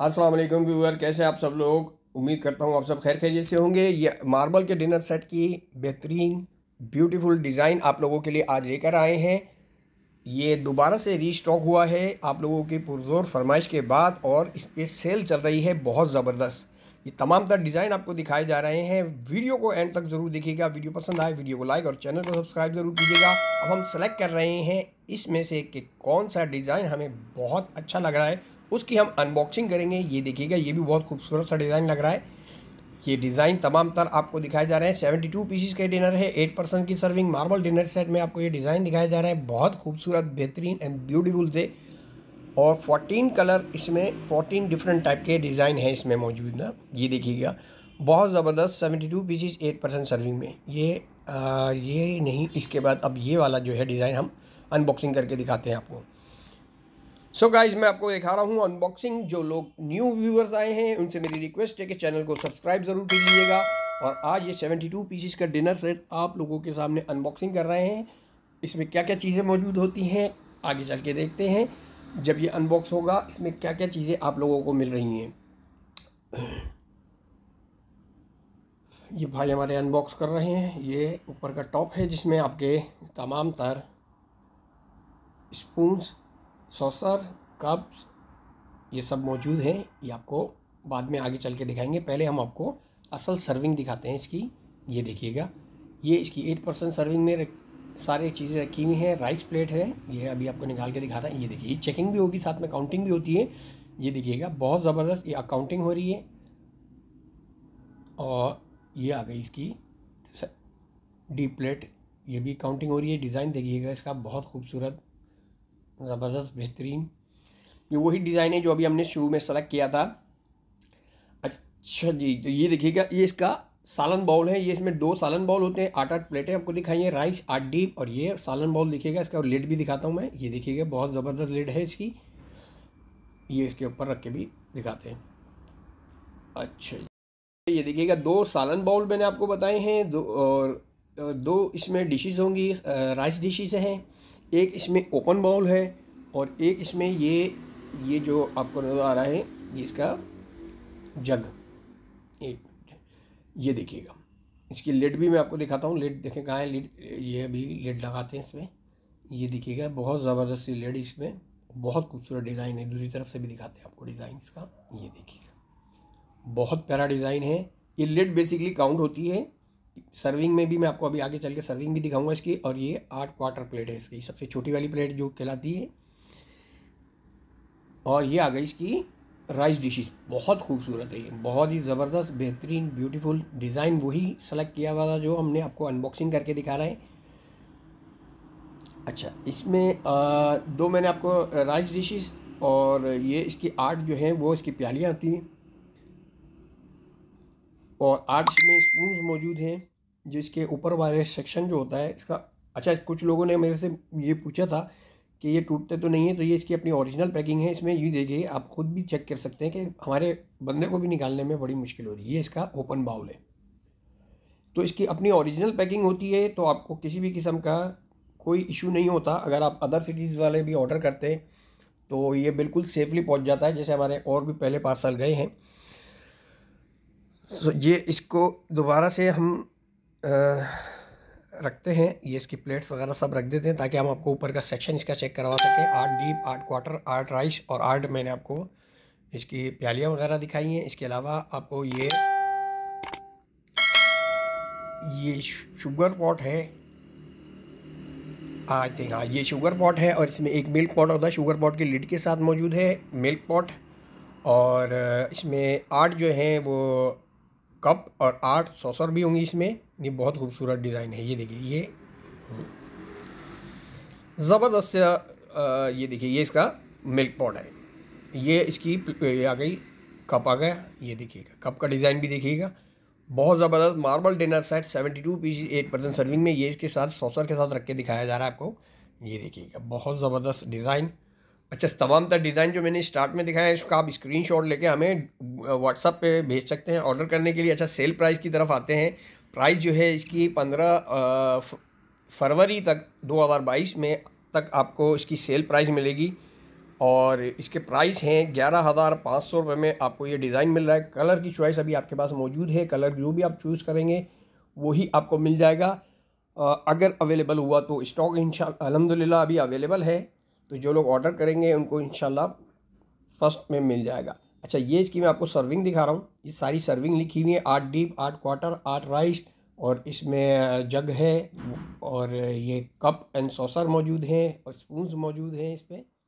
अस्सलाम वालेकुम व्यूअर कैसे आप सब लोग उम्मीद करता हूँ आप सब खैर खैरियत से होंगे ये मार्बल के डिनर सेट की बेहतरीन ब्यूटीफुल डिज़ाइन आप लोगों के लिए आज लेकर आए हैं ये दोबारा से रीस्टॉक हुआ है आप लोगों की पुरजोर फरमाइश के बाद और इस पर सेल चल रही है बहुत ज़बरदस्त ये तमाम तर डिज़ाइन आपको दिखाए जा रहे हैं वीडियो को एंड तक ज़रूर देखिएगा वीडियो पसंद आए वीडियो को लाइक और चैनल को सब्सक्राइब ज़रूर कीजिएगा अब हम सेलेक्ट कर रहे हैं इसमें से कि कौन सा डिज़ाइन हमें बहुत अच्छा लग रहा है उसकी हम अनबॉक्सिंग करेंगे ये देखिएगा ये भी बहुत खूबसूरत सा डिज़ाइन लग रहा है ये डिज़ाइन तमाम तर आपको दिखाए जा रहे हैं सेवेंटी टू पीसीस के डिनर है एट परसेंट की सर्विंग मार्बल डिनर सेट में आपको ये डिज़ाइन दिखाया जा रहा है बहुत खूबसूरत बेहतरीन एंड ब्यूटीफुल से और फोर्टीन कलर इसमें फोर्टीन डिफरेंट टाइप के डिज़ाइन हैं इसमें मौजूद ना ये देखिएगा बहुत ज़बरदस्त seventy two pieces eight percent serving में ये आ, ये नहीं इसके बाद अब ये वाला जो है डिज़ाइन हम अनबॉक्सिंग करके दिखाते हैं आपको सो so गाइज मैं आपको दिखा रहा हूँ अनबॉक्सिंग जो लोग न्यू व्यूवर्स आए हैं उनसे मेरी रिक्वेस्ट है कि चैनल को सब्सक्राइब ज़रूर कीजिएगा और आज ये 72 पीसीस का डिनर सेट आप लोगों के सामने अनबॉक्सिंग कर रहे हैं इसमें क्या क्या चीज़ें मौजूद होती हैं आगे चल के देखते हैं जब ये अनबॉक्स होगा इसमें क्या क्या चीज़ें आप लोगों को मिल रही हैं ये भाई हमारे अनबॉक्स कर रहे हैं ये ऊपर का टॉप है जिसमें आपके तमाम तर स्पून्स सॉसर कप्स ये सब मौजूद हैं ये आपको बाद में आगे चल के दिखाएंगे पहले हम आपको असल सर्विंग दिखाते हैं इसकी ये देखिएगा ये इसकी एट परसेंट सर्विंग में सारी चीज़ें रखी हुई हैं राइस प्लेट है ये अभी आपको निकाल के दिखा रहा है ये देखिए चेकिंग भी होगी साथ में काउंटिंग भी होती है ये देखिएगा बहुत ज़बरदस्त ये अकाउंटिंग हो रही है और ये आ गई इसकी डीप प्लेट ये भी काउंटिंग हो रही है डिज़ाइन देखिएगा इसका बहुत खूबसूरत ज़बरदस्त बेहतरीन ये वही डिज़ाइन है जो अभी हमने शुरू में सेलेक्ट किया था अच्छा जी तो ये देखिएगा ये इसका सालन बाउल है ये इसमें दो सालन बाउल होते हैं आठ आठ प्लेटें आपको दिखाई है राइस आठ डीप और ये सालन बाउल दिखेगा इसका और लेड भी दिखाता हूँ मैं ये देखिएगा बहुत ज़बरदस्त लेड है इसकी ये इसके ऊपर रख के भी दिखाते हैं अच्छा ये देखिएगा दो सालन बाउल मैंने आपको बताए हैं दो और दो इसमें डिशेस होंगी राइस डिशेस हैं एक इसमें ओपन बाउल है और एक इसमें ये ये जो आपको नज़र आ रहा है ये इसका जग एक ये देखिएगा इसकी लेड भी मैं आपको दिखाता हूँ लेड देखें कहाँ है लेड ये अभी लेड लगाते हैं इसमें ये देखिएगा बहुत ज़बरदस्त सी लेड इसमें बहुत खूबसूरत डिज़ाइन है दूसरी तरफ से भी दिखाते हैं आपको डिज़ाइन इसका ये देखिएगा बहुत प्यारा डिज़ाइन है ये लेड बेसिकली काउंट होती है सर्विंग में भी मैं आपको अभी आगे चल के सर्विंग भी दिखाऊंगा इसकी और ये आठ क्वार्टर प्लेट है इसकी सबसे छोटी वाली प्लेट जो कहलाती है और ये आ गई इसकी राइस डिशेस बहुत खूबसूरत है ये बहुत ही ज़बरदस्त बेहतरीन ब्यूटीफुल डिज़ाइन वही सेलेक्ट किया हुआ था जो हमने आपको अनबॉक्सिंग करके दिखा रहे हैं अच्छा इसमें दो मैंने आपको राइस डिशेस और ये इसकी आठ जो है वो इसकी प्यालियाँ होती हैं और आर्ट्स में स्पून मौजूद हैं जिसके ऊपर वाले सेक्शन जो होता है इसका अच्छा कुछ लोगों ने मेरे से ये पूछा था कि ये टूटते तो नहीं है तो ये इसकी अपनी ओरिजिनल पैकिंग है इसमें यूँ देखिए आप खुद भी चेक कर सकते हैं कि हमारे बंदे को भी निकालने में बड़ी मुश्किल हो रही है ये इसका ओपन बाउल है तो इसकी अपनी ओरिजिनल पैकिंग होती है तो आपको किसी भी किस्म का कोई इशू नहीं होता अगर आप अदर सिटीज़ वाले भी ऑर्डर करते हैं तो ये बिल्कुल सेफली पहुंच जाता है जैसे हमारे और भी पहले पार्सल गए हैं ये इसको दोबारा से हम रखते हैं ये इसकी प्लेट्स वगैरह सब रख देते हैं ताकि हम आपको ऊपर का सेक्शन इसका चेक करवा सकें आठ डीप आठ क्वार्टर आठ राइस और आठ मैंने आपको इसकी प्यालियाँ वगैरह दिखाई हैं इसके अलावा आपको ये ये शुगर पॉट है आज थिंक हाँ ये शुगर पॉट है और इसमें एक मिल्क पॉट होता है शुगर पॉट की लिड के साथ मौजूद है मिल्क पॉट और इसमें आठ जो हैं वो कप और आठ सॉसर भी होंगी इसमें ये बहुत खूबसूरत डिज़ाइन है ये देखिए ये ज़बरदस्त ये देखिए ये इसका मिल्क पॉट है ये इसकी आ गई कप आ गया ये देखिएगा कप का डिज़ाइन भी देखिएगा बहुत ज़बरदस्त marble dinner set seventy two piece eight percent serving में ये इसके साथ सॉसर के साथ रख के दिखाया जा रहा है आपको ये देखिएगा बहुत ज़बरदस्त डिज़ाइन अच्छा तमाम तर डिज़ाइन जो मैंने स्टार्ट में दिखाया है इसका आप स्क्रीन शॉट लेके हमें व्हाट्सअप पे भेज सकते हैं ऑर्डर करने के लिए अच्छा सेल प्राइस की तरफ आते हैं प्राइस जो है इसकी पंद्रह फरवरी तक 2022 में तक आपको इसकी सेल प्राइस मिलेगी और इसके प्राइस हैं ग्यारह हज़ार पाँच सौ रुपये में आपको ये डिज़ाइन मिल रहा है कलर की चॉइस अभी आपके पास मौजूद है कलर जो भी आप चूज़ करेंगे वही आपको मिल जाएगा अगर अवेलेबल हुआ तो स्टॉक इन अलहमदिल्ला अभी अवेलेबल है तो जो लोग ऑर्डर करेंगे उनको इन फर्स्ट में मिल जाएगा अच्छा ये इसकी मैं आपको सर्विंग दिखा रहा हूँ ये सारी सर्विंग लिखी हुई है आठ डीप आठ क्वार्टर आठ राइस और इसमें जग है और ये कप एंड सॉसर मौजूद हैं और स्पूंस मौजूद हैं इस पर